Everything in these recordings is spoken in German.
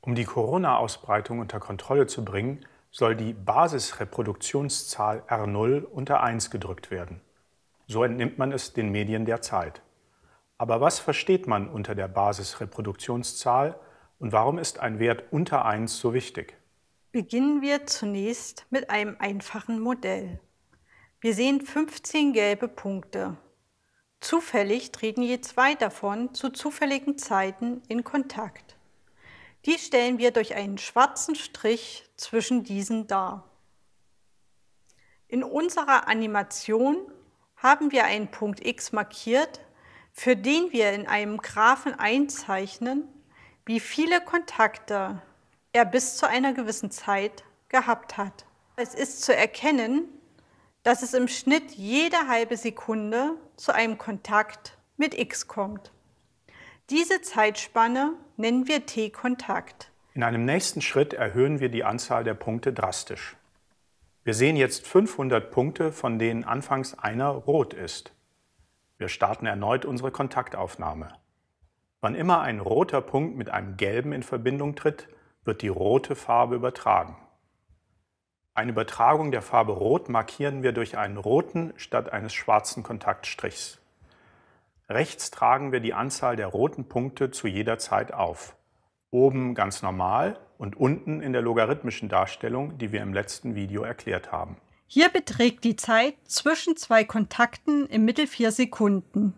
Um die Corona-Ausbreitung unter Kontrolle zu bringen, soll die Basisreproduktionszahl R0 unter 1 gedrückt werden. So entnimmt man es den Medien der Zeit. Aber was versteht man unter der Basisreproduktionszahl und warum ist ein Wert unter 1 so wichtig? Beginnen wir zunächst mit einem einfachen Modell. Wir sehen 15 gelbe Punkte. Zufällig treten je zwei davon zu zufälligen Zeiten in Kontakt. Die stellen wir durch einen schwarzen Strich zwischen diesen dar. In unserer Animation haben wir einen Punkt x markiert, für den wir in einem Graphen einzeichnen, wie viele Kontakte er bis zu einer gewissen Zeit gehabt hat. Es ist zu erkennen, dass es im Schnitt jede halbe Sekunde zu einem Kontakt mit x kommt. Diese Zeitspanne nennen wir T-Kontakt. In einem nächsten Schritt erhöhen wir die Anzahl der Punkte drastisch. Wir sehen jetzt 500 Punkte, von denen anfangs einer rot ist. Wir starten erneut unsere Kontaktaufnahme. Wann immer ein roter Punkt mit einem gelben in Verbindung tritt, wird die rote Farbe übertragen. Eine Übertragung der Farbe Rot markieren wir durch einen roten statt eines schwarzen Kontaktstrichs. Rechts tragen wir die Anzahl der roten Punkte zu jeder Zeit auf. Oben ganz normal und unten in der logarithmischen Darstellung, die wir im letzten Video erklärt haben. Hier beträgt die Zeit zwischen zwei Kontakten im Mittel vier Sekunden.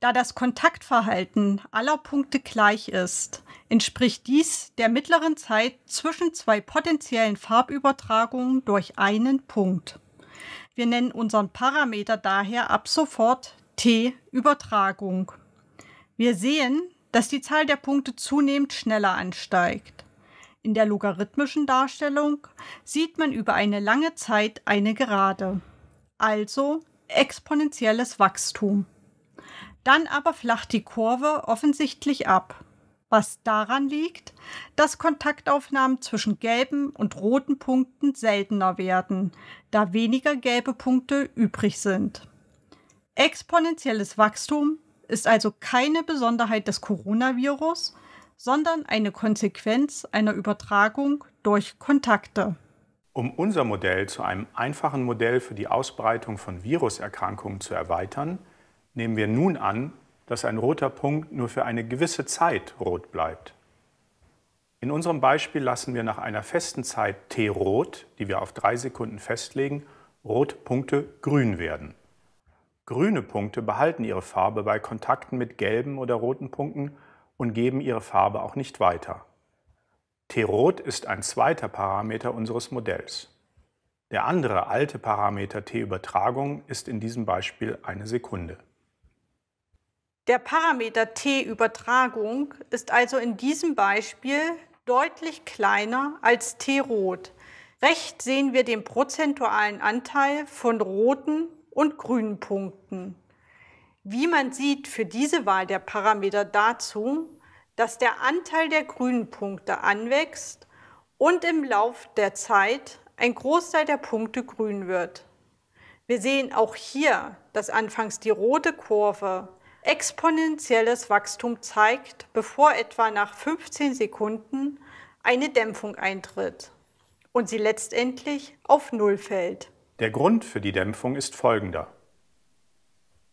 Da das Kontaktverhalten aller Punkte gleich ist, entspricht dies der mittleren Zeit zwischen zwei potenziellen Farbübertragungen durch einen Punkt. Wir nennen unseren Parameter daher ab sofort T. Übertragung. Wir sehen, dass die Zahl der Punkte zunehmend schneller ansteigt. In der logarithmischen Darstellung sieht man über eine lange Zeit eine Gerade, also exponentielles Wachstum. Dann aber flacht die Kurve offensichtlich ab, was daran liegt, dass Kontaktaufnahmen zwischen gelben und roten Punkten seltener werden, da weniger gelbe Punkte übrig sind. Exponentielles Wachstum ist also keine Besonderheit des Coronavirus, sondern eine Konsequenz einer Übertragung durch Kontakte. Um unser Modell zu einem einfachen Modell für die Ausbreitung von Viruserkrankungen zu erweitern, nehmen wir nun an, dass ein roter Punkt nur für eine gewisse Zeit rot bleibt. In unserem Beispiel lassen wir nach einer festen Zeit T rot, die wir auf drei Sekunden festlegen, Rotpunkte grün werden. Grüne Punkte behalten ihre Farbe bei Kontakten mit gelben oder roten Punkten und geben ihre Farbe auch nicht weiter. T-Rot ist ein zweiter Parameter unseres Modells. Der andere alte Parameter T-Übertragung ist in diesem Beispiel eine Sekunde. Der Parameter T-Übertragung ist also in diesem Beispiel deutlich kleiner als T-Rot. Recht sehen wir den prozentualen Anteil von roten und grünen Punkten. Wie man sieht, für diese Wahl der Parameter dazu, dass der Anteil der grünen Punkte anwächst und im Lauf der Zeit ein Großteil der Punkte grün wird. Wir sehen auch hier, dass anfangs die rote Kurve exponentielles Wachstum zeigt, bevor etwa nach 15 Sekunden eine Dämpfung eintritt und sie letztendlich auf Null fällt. Der Grund für die Dämpfung ist folgender.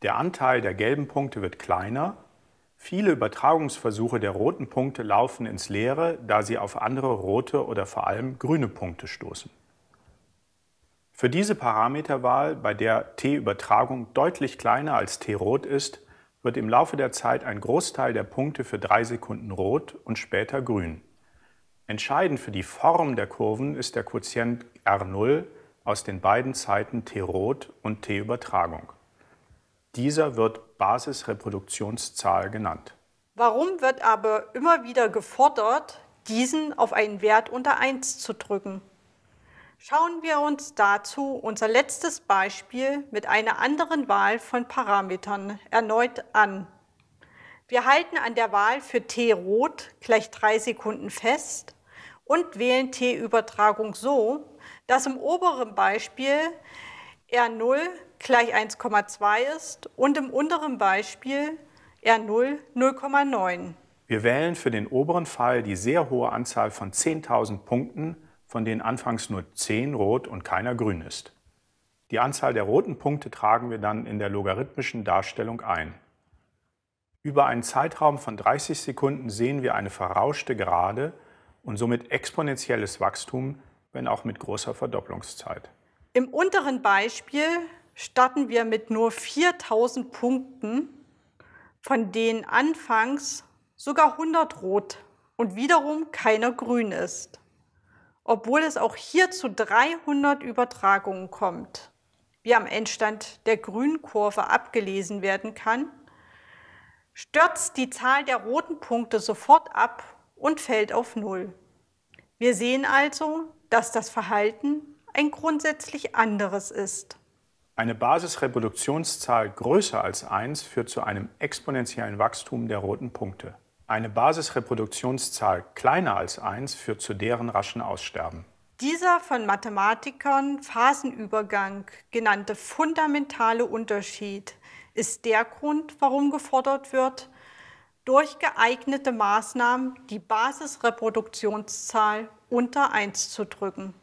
Der Anteil der gelben Punkte wird kleiner, viele Übertragungsversuche der roten Punkte laufen ins Leere, da sie auf andere rote oder vor allem grüne Punkte stoßen. Für diese Parameterwahl, bei der T-Übertragung deutlich kleiner als T-rot ist, wird im Laufe der Zeit ein Großteil der Punkte für drei Sekunden rot und später grün. Entscheidend für die Form der Kurven ist der Quotient R0, aus den beiden Zeiten T-Rot und T-Übertragung. Dieser wird Basisreproduktionszahl genannt. Warum wird aber immer wieder gefordert, diesen auf einen Wert unter 1 zu drücken? Schauen wir uns dazu unser letztes Beispiel mit einer anderen Wahl von Parametern erneut an. Wir halten an der Wahl für T rot gleich 3 Sekunden fest und wählen T-Übertragung so, dass im oberen Beispiel R0 gleich 1,2 ist und im unteren Beispiel R0 0,9. Wir wählen für den oberen Fall die sehr hohe Anzahl von 10.000 Punkten, von denen anfangs nur 10 rot und keiner grün ist. Die Anzahl der roten Punkte tragen wir dann in der logarithmischen Darstellung ein. Über einen Zeitraum von 30 Sekunden sehen wir eine verrauschte Gerade, und somit exponentielles Wachstum, wenn auch mit großer Verdopplungszeit. Im unteren Beispiel starten wir mit nur 4000 Punkten, von denen anfangs sogar 100 rot und wiederum keiner grün ist, obwohl es auch hier zu 300 Übertragungen kommt, wie am Endstand der grünen Kurve abgelesen werden kann, stürzt die Zahl der roten Punkte sofort ab und fällt auf Null. Wir sehen also, dass das Verhalten ein grundsätzlich anderes ist. Eine Basisreproduktionszahl größer als 1 führt zu einem exponentiellen Wachstum der roten Punkte. Eine Basisreproduktionszahl kleiner als 1 führt zu deren raschen Aussterben. Dieser von Mathematikern Phasenübergang genannte fundamentale Unterschied ist der Grund, warum gefordert wird, durch geeignete Maßnahmen die Basisreproduktionszahl unter 1 zu drücken.